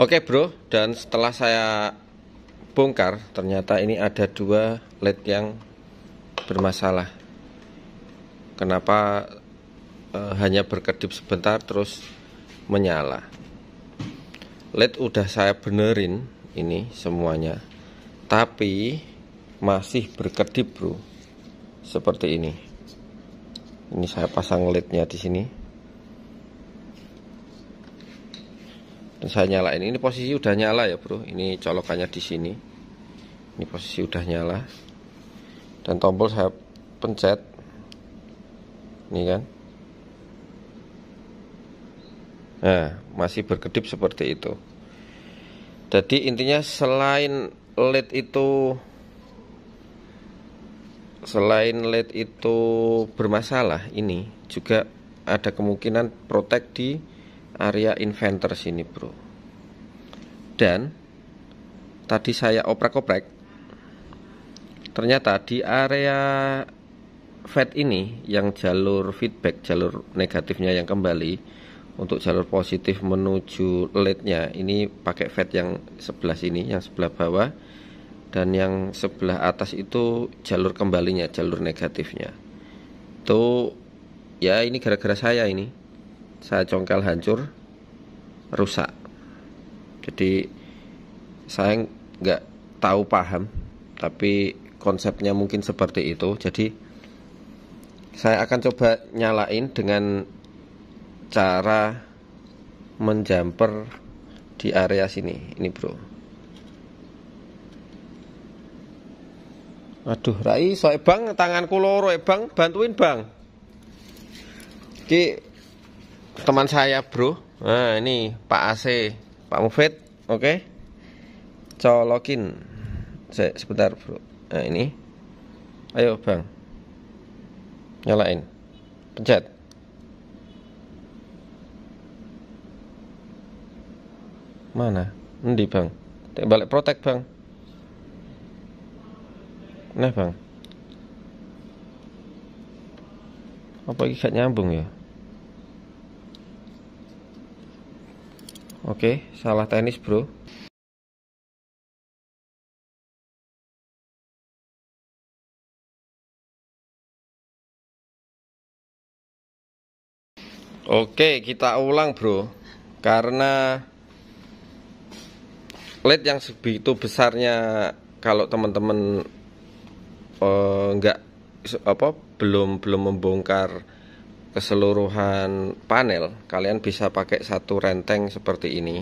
Oke bro, dan setelah saya bongkar, ternyata ini ada dua LED yang bermasalah. Kenapa e, hanya berkedip sebentar terus menyala? LED udah saya benerin ini semuanya, tapi masih berkedip bro, seperti ini. Ini saya pasang LED-nya di sini. saya nyalain ini posisi udah nyala ya bro ini colokannya di sini ini posisi udah nyala dan tombol saya pencet ini kan nah masih berkedip seperti itu jadi intinya selain LED itu selain LED itu bermasalah ini juga ada kemungkinan protek di area inventor sini bro dan tadi saya oprek-oprek ternyata di area fat ini yang jalur feedback jalur negatifnya yang kembali untuk jalur positif menuju led ini pakai fat yang sebelah sini, yang sebelah bawah dan yang sebelah atas itu jalur kembalinya, jalur negatifnya. Tuh ya ini gara-gara saya ini saya congkel hancur rusak jadi saya nggak tahu paham tapi konsepnya mungkin seperti itu jadi saya akan coba nyalain dengan cara menjumper di area sini ini bro aduh Rai soe bang tanganku loro eh, bang bantuin bang Ki teman saya bro nah ini Pak AC Pak Mufid oke okay? colokin Se sebentar bro nah ini ayo bang nyalain pencet mana nanti bang balik protek bang nah bang apa ini nyambung ya Oke, salah tenis, Bro. Oke, kita ulang, Bro. Karena LED yang segitu besarnya kalau teman-teman -teman, eh, nggak apa belum belum membongkar keseluruhan panel kalian bisa pakai satu renteng seperti ini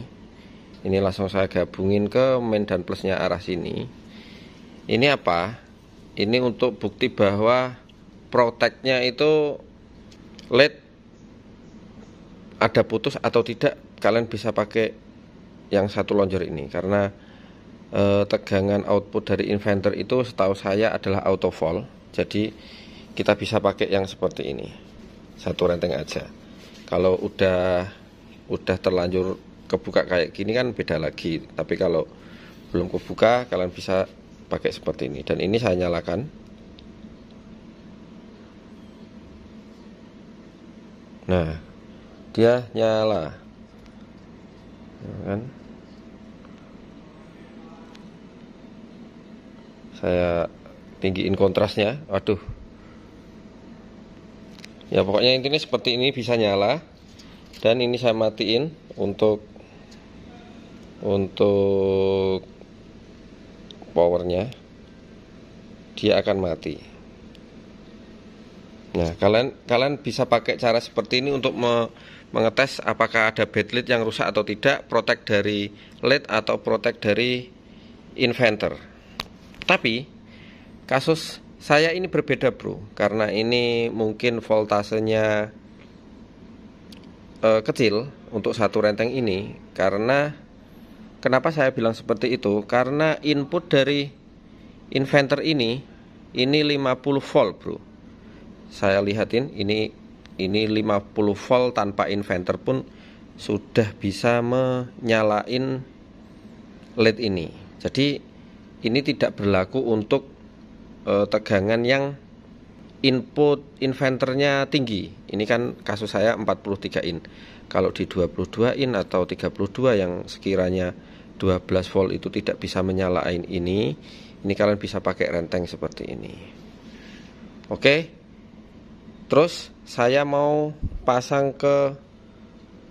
ini langsung saya gabungin ke min dan plusnya arah sini ini apa ini untuk bukti bahwa proteknya itu LED ada putus atau tidak kalian bisa pakai yang satu lonjor ini karena e, tegangan output dari inverter itu setahu saya adalah auto fall jadi kita bisa pakai yang seperti ini satu renteng aja kalau udah udah terlanjur kebuka kayak gini kan beda lagi tapi kalau belum kebuka kalian bisa pakai seperti ini dan ini saya nyalakan nah dia nyala nah, kan saya tinggiin kontrasnya aduh ya pokoknya intinya seperti ini bisa nyala dan ini saya matiin untuk untuk powernya dia akan mati nah kalian kalian bisa pakai cara seperti ini untuk me mengetes apakah ada bed lid yang rusak atau tidak protect dari LED atau protect dari inventor tapi kasus saya ini berbeda bro, karena ini mungkin voltasenya uh, kecil untuk satu renteng ini. Karena kenapa saya bilang seperti itu? Karena input dari inventor ini ini 50 volt bro. Saya lihatin ini ini 50 volt tanpa inventor pun sudah bisa menyalain LED ini. Jadi ini tidak berlaku untuk Eh, tegangan yang input inventernya tinggi. Ini kan kasus saya 43 in. Kalau di 22 in atau 32 yang sekiranya 12 volt itu tidak bisa menyalain ini, ini kalian bisa pakai renteng seperti ini. Oke. Terus saya mau pasang ke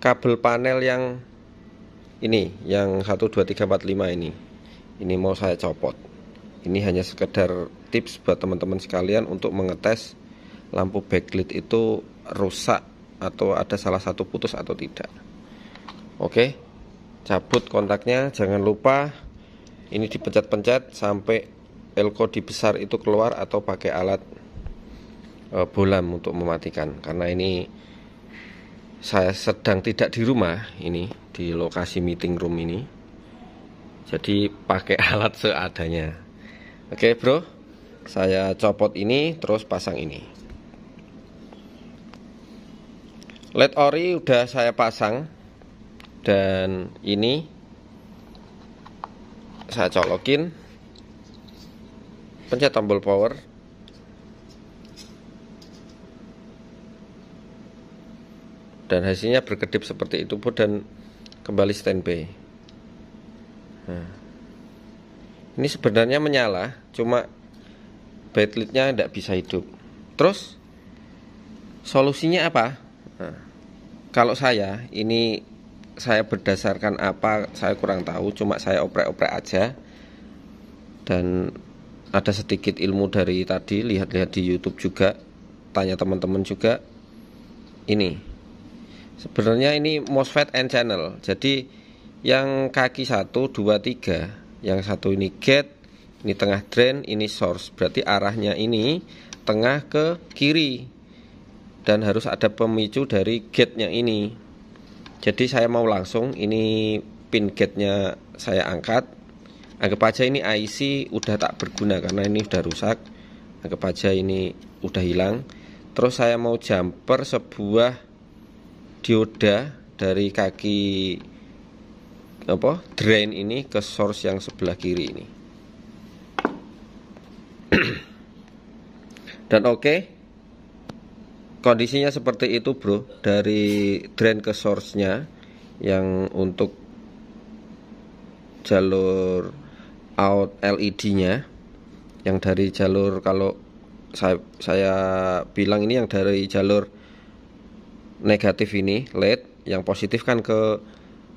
kabel panel yang ini, yang 12345 ini. Ini mau saya copot ini hanya sekedar tips buat teman-teman sekalian untuk mengetes lampu backlit itu rusak atau ada salah satu putus atau tidak oke cabut kontaknya jangan lupa ini dipencet-pencet sampai elko di besar itu keluar atau pakai alat e, bolam untuk mematikan karena ini saya sedang tidak di rumah ini di lokasi meeting room ini jadi pakai alat seadanya Oke bro, saya copot ini terus pasang ini. LED ori udah saya pasang dan ini saya colokin. Pencet tombol power. Dan hasilnya berkedip seperti itu dan kembali standby. Nah ini sebenarnya menyala cuma backlightnya tidak bisa hidup terus solusinya apa nah, kalau saya ini saya berdasarkan apa saya kurang tahu cuma saya oprek-oprek aja dan ada sedikit ilmu dari tadi lihat-lihat di YouTube juga tanya teman-teman juga ini sebenarnya ini MOSFET n channel jadi yang kaki 1 2 3 yang satu ini gate ini tengah drain ini source berarti arahnya ini tengah ke kiri dan harus ada pemicu dari gate-nya ini jadi saya mau langsung ini pin gate-nya saya angkat anggap aja ini IC udah tak berguna karena ini udah rusak anggap aja ini udah hilang terus saya mau jumper sebuah dioda dari kaki apa drain ini ke source yang sebelah kiri ini dan oke okay, kondisinya seperti itu bro dari drain ke source nya yang untuk jalur out LED nya yang dari jalur kalau saya, saya bilang ini yang dari jalur negatif ini LED yang positif kan ke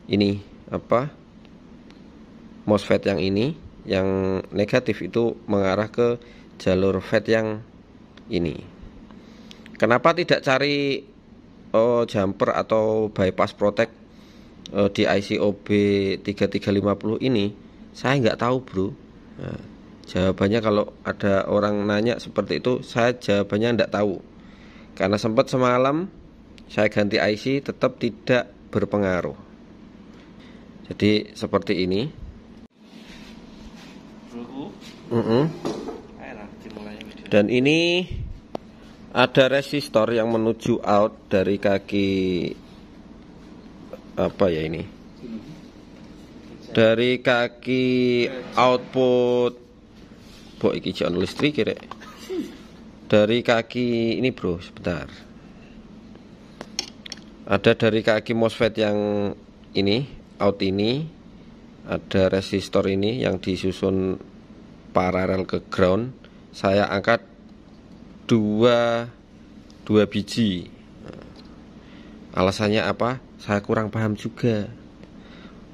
ini apa MOSFET yang ini yang negatif itu mengarah ke jalur FET yang ini kenapa tidak cari oh, jumper atau bypass protect oh, di ob 3350 ini saya nggak tahu bro nah, jawabannya kalau ada orang nanya seperti itu saya jawabannya nggak tahu karena sempat semalam saya ganti IC tetap tidak berpengaruh jadi seperti ini mm -mm. dan ini ada resistor yang menuju out dari kaki apa ya ini dari kaki output bok iki jalan listrik kira ya, dari kaki ini bro sebentar ada dari kaki MOSFET yang ini out ini ada resistor ini yang disusun paralel ke ground saya angkat dua dua biji alasannya apa saya kurang paham juga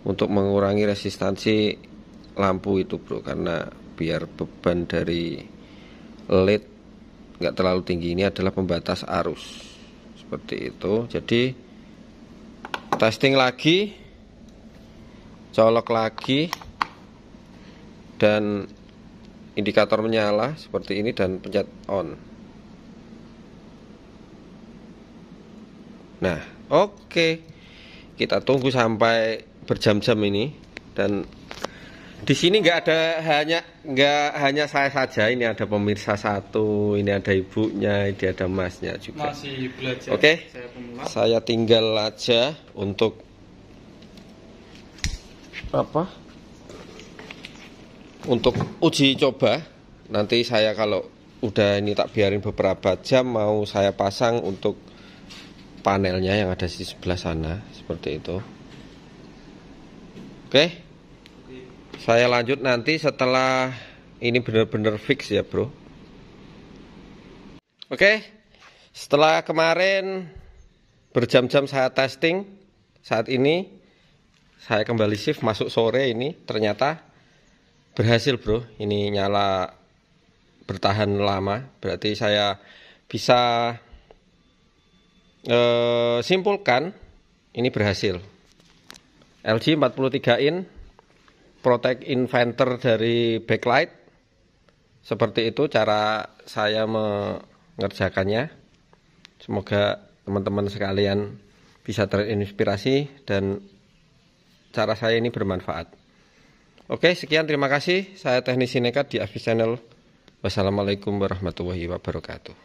untuk mengurangi resistansi lampu itu bro karena biar beban dari led nggak terlalu tinggi ini adalah pembatas arus seperti itu jadi testing lagi colok lagi dan indikator menyala seperti ini dan pencet on nah oke okay. kita tunggu sampai berjam-jam ini dan di sini nggak ada hanya nggak hanya saya saja ini ada pemirsa satu ini ada ibunya ini ada masnya juga oke okay? saya tinggal aja untuk apa untuk uji coba nanti saya kalau udah ini tak biarin beberapa jam mau saya pasang untuk panelnya yang ada di sebelah sana seperti itu oke okay? saya lanjut nanti setelah ini benar-benar fix ya bro oke okay? setelah kemarin berjam-jam saya testing saat ini saya kembali shift masuk sore ini ternyata berhasil bro ini nyala bertahan lama berarti saya bisa eh, simpulkan ini berhasil LG 43 in protect inventor dari backlight seperti itu cara saya mengerjakannya semoga teman-teman sekalian bisa terinspirasi dan cara saya ini bermanfaat. Oke, sekian terima kasih. Saya teknisi nekat di Avis Channel. Wassalamualaikum warahmatullahi wabarakatuh.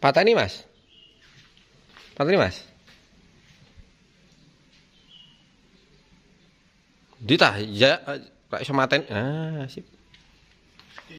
Patah ini mas? Patah ini mas? Dita, ya, eh, Pak Somaten. Ah, sip.